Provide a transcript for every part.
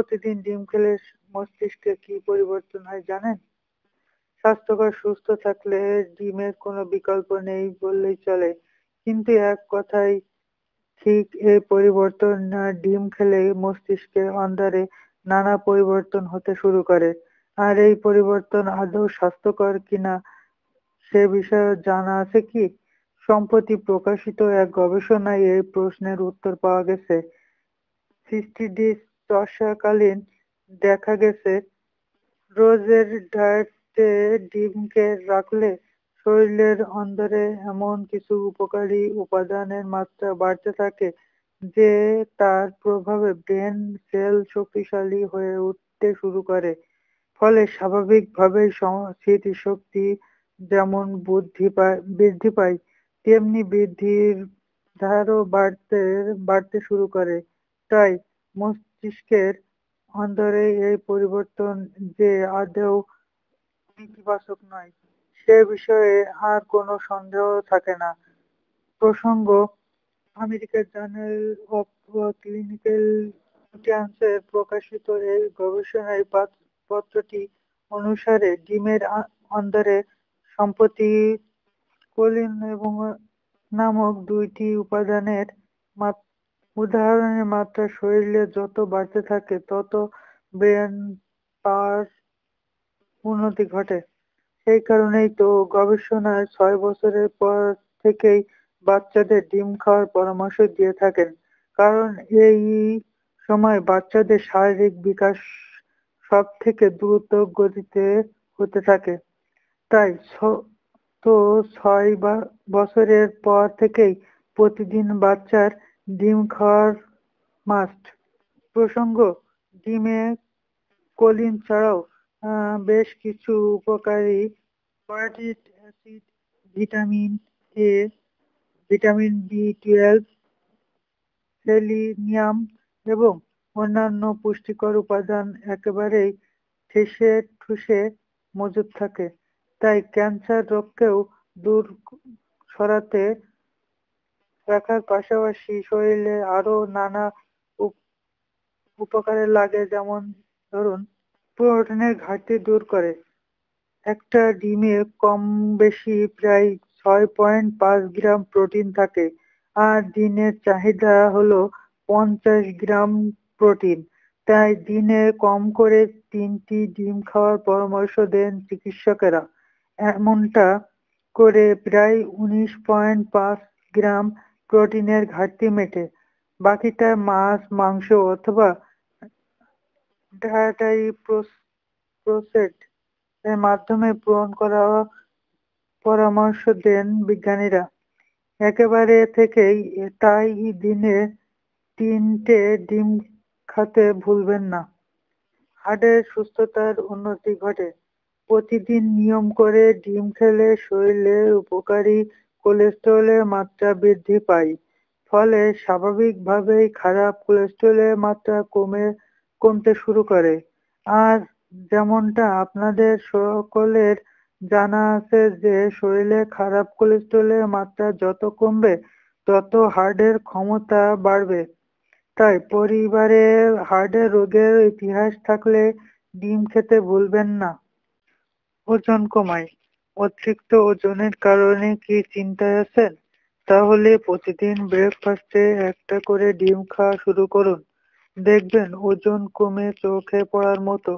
প্রতিদিন ডিম খেলে মস্তিষ্কে কি পরিবর্তন হয় জানেন স্বাস্থ্যকর সুস্থ থাকলে ডিমের কোনো বিকল্প নেই বললেই চলে কিন্তু এক কথাই ঠিক এ পরিবর্তন ডিম খেলে মস্তিষ্কের অন্ধারে নানা পরিবর্তন হতে শুরু করে আর এই পরিবর্তন আদৌ স্বাস্থ্যকর কিনা সে বিষয়ে জানা আছে কি সম্প্রতি প্রকাশিত এক গবেষণায় এই প্রশ্নের উত্তর পাওয়া গেছে সিস্টিডিস চষাকালীন দেখা গেছে রোজের ডায়েটে ডিমকে রাখলে শরীরের অন্দরে এমন কিছু উপকারী উপাদানের মাত্রা বাড়তে থাকে যে তার প্রভাবে ব্রেন সেল শক্তিশালী হয়ে উঠতে শুরু করে ফলে স্বাভাবিকভাবেই স্মৃতিশক্তি যেমন বুদ্ধি পায় বৃদ্ধি পায় তেমনি বৃদ্ধির ধারও বাড়তে বাড়তে শুরু করে তাই মস্তিষ্কের অন্তরে এই পরিবর্তন যে আদৌ নেতিবাচক নয় সে বিষয়ে আর কোনো সন্দেহ থাকে না প্রসঙ্গ আমেরিকার জার্নাল অফ ক্লিনিক্যাল ক্যান্সার প্রকাশিত এই গবেষণায় পত্রটি অনুসারে ডিমের অন্তরে সম্প্রতি কোলিন এবং নামক দুইটি উপাদানের মাত্র উদাহরণের মাত্রা শরীরে যত বাড়তে থাকে তত ব্রেন পাওয়ার উন্নতি ঘটে সেই কারণেই তো গবেষণায় ছয় বছরের পর থেকেই বাচ্চাদের ডিম খাওয়ার পরামর্শ দিয়ে থাকেন কারণ এই সময় বাচ্চাদের শারীরিক বিকাশ সব থেকে দ্রুত গতিতে হতে থাকে তাই তো ছয় বছরের পর থেকেই প্রতিদিন বাচ্চার ডিম খাওয়ার মাস্ট প্রসঙ্গ ডিমে কলিন ছাড়াও বেশ কিছু উপকারী ফরাটিক acid vitamin A vitamin B twelve selenium এবং অন্যান্য পুষ্টিকর উপাদান একেবারেই ঠেসে ঠুসে মজুদ থাকে তাই ক্যান্সার রোগকেও দূর সরাতে রাখার পাশাপাশি শরীরে আরো নানা উপকারে লাগে যেমন ধরুন প্রোটিনের ঘাটতি দূর করে একটা ডিমে কম বেশি প্রায় ছয় পয়েন্ট পাঁচ গ্রাম প্রোটিন থাকে আর দিনের চাহিদা হলো পঞ্চাশ গ্রাম প্রোটিন তাই দিনে কম করে তিনটি ডিম খাওয়ার পরামর্শ দেন চিকিৎসকেরা এমনটা করে প্রায় উনিশ পয়েন্ট পাঁচ গ্রাম প্রোটিনের ঘাটতি মেটে বাকিটা মাছ মাংস অথবা ডায়েটারি প্রসেট এর মাধ্যমে পূরণ করার পরামর্শ দেন বিজ্ঞানীরা একেবারে থেকেই তাই দিনে তিনটে ডিম খাতে ভুলবেন না হার্টের সুস্থতার উন্নতি ঘটে প্রতিদিন নিয়ম করে ডিম খেলে শরীরের উপকারী কোলেস্টেরলের মাত্রা বৃদ্ধি পায় ফলে স্বাভাবিকভাবেই খারাপ কোলেস্টেরলের মাত্রা কমে কমতে শুরু করে আর যেমনটা আপনাদের সকলের জানা আছে যে শরীরে খারাপ কোলেস্টেরলের মাত্রা যত কমবে তত হার্টের ক্ষমতা বাড়বে তাই পরিবারে হার্টের রোগের ইতিহাস থাকলে ডিম খেতে ভুলবেন না ওজন কমায় অতিরিক্ত ওজনের কারণে কি চিন্তায় আছেন তাহলে প্রতিদিন ব্রেকফাস্টে একটা করে ডিম খাওয়া শুরু করুন দেখবেন ওজন কমে চোখে পড়ার মতো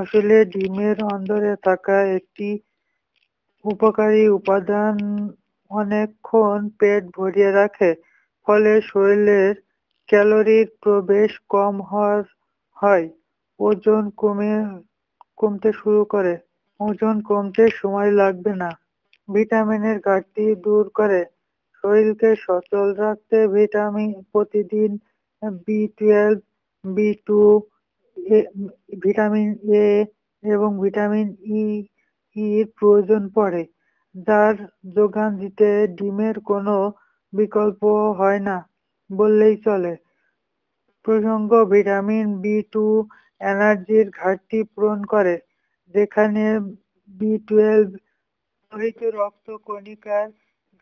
আসলে ডিমের অন্দরে থাকা একটি উপকারী উপাদান অনেকক্ষণ পেট ভরিয়ে রাখে ফলে শরীরের ক্যালোরির প্রবেশ কম হওয়ার হয় ওজন কমে কমতে শুরু করে ওজন কমতে সময় লাগবে না ভিটামিনের ঘাটতি দূর করে শরীরকে সচল রাখতে ভিটামিন প্রতিদিন B twelve B two vitamin A এবং ভিটামিন ই ইর প্রয়োজন পড়ে যার যোগান দিতে ডিমের কোনো বিকল্প হয় না বললেই চলে প্রসঙ্গ ভিটামিন বি টু এনার্জির ঘাটতি পূরণ করে যেখানে বি টুয়েলভ রক্ত কণিকার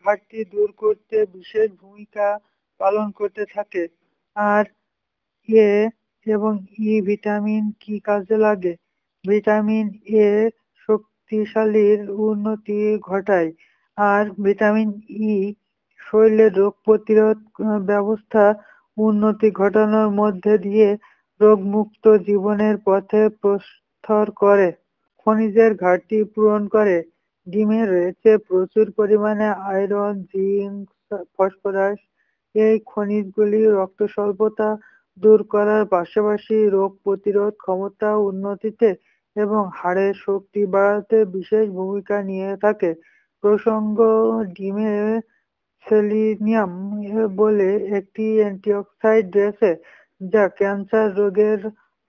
ঘাটতি দূর করতে বিশেষ ভূমিকা পালন করতে থাকে আর এ এবং ই ভিটামিন কি কাজে লাগে ভিটামিন এ শক্তিশালীর উন্নতি ঘটায় আর ভিটামিন ই শরীরের রোগ প্রতিরোধ ব্যবস্থা উন্নতি ঘটানোর মধ্যে দিয়ে রোগমুক্ত জীবনের পথে প্রস্থর করে খনিজের ঘাটতি পূরণ করে ডিমে রয়েছে প্রচুর পরিমাণে আয়রন জিঙ্ক ফসফরাস এই খনিজগুলি রক্ত স্বল্পতা দূর করার পাশাপাশি রোগ প্রতিরোধ ক্ষমতা উন্নতিতে এবং হাড়ের শক্তি বাড়াতে বিশেষ ভূমিকা নিয়ে থাকে প্রসঙ্গ ডিমে সেলিনিয়াম বলে একটি অ্যান্টিঅক্সাইড রয়েছে যা ক্যান্সার রোগের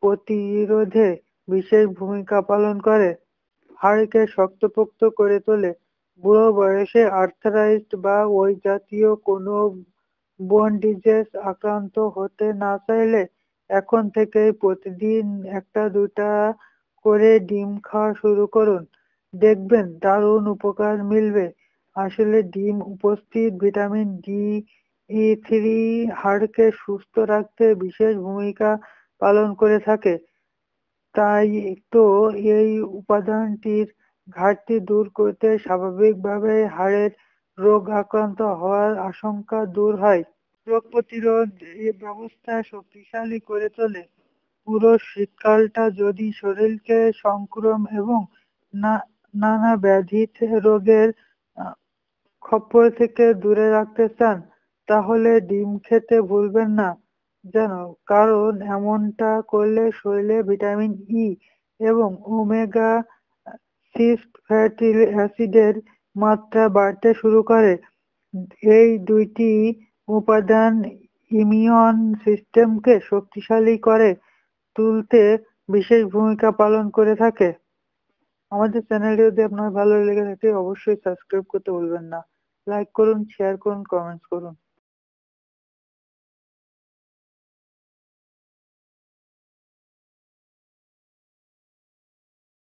প্রতিরোধে বিশেষ ভূমিকা পালন করে হাড়কে শক্তপোক্ত করে তোলে বুড়ো বয়সে আর্থারাইজড বা ওই জাতীয় কোনো বোন ডিজিজ আক্রান্ত হতে না চাইলে এখন থেকে প্রতিদিন একটা দুটা করে ডিম খাওয়া শুরু করুন দেখবেন দারুণ উপকার মিলবে আসলে ডিম উপস্থিত ভিটামিন ডি ই থ্রি হাড়কে সুস্থ রাখতে বিশেষ ভূমিকা পালন করে থাকে তাই তো এই উপাদানটির ঘাটতি দূর করতে স্বাভাবিকভাবে হাড়ের রোগ আক্রান্ত হওয়ার আশঙ্কা দূর হয় রোগ প্রতিরোধ ব্যবস্থা শক্তিশালী করে তোলে পুরো শীতকালটা যদি শরীরকে সংক্রম এবং নানা ব্যাধি রোগের খপ্পর থেকে দূরে রাখতে চান তাহলে ডিম খেতে ভুলবেন না যেন কারণ এমনটা করলে শরীরে ভিটামিন ই e এবং ওমেগা সিক্স ফ্যাটি অ্যাসিডের মাত্রা বাড়তে শুরু করে এই দুইটি উপাদান ইমিউন সিস্টেমকে শক্তিশালী করে তুলতে বিশেষ ভূমিকা পালন করে থাকে আমাদের চ্যানেলটি যদি আপনার ভালো লেগে থাকে অবশ্যই সাবস্ক্রাইব করতে ভুলবেন না লাইক করুন শেয়ার করুন কমেন্টস করুন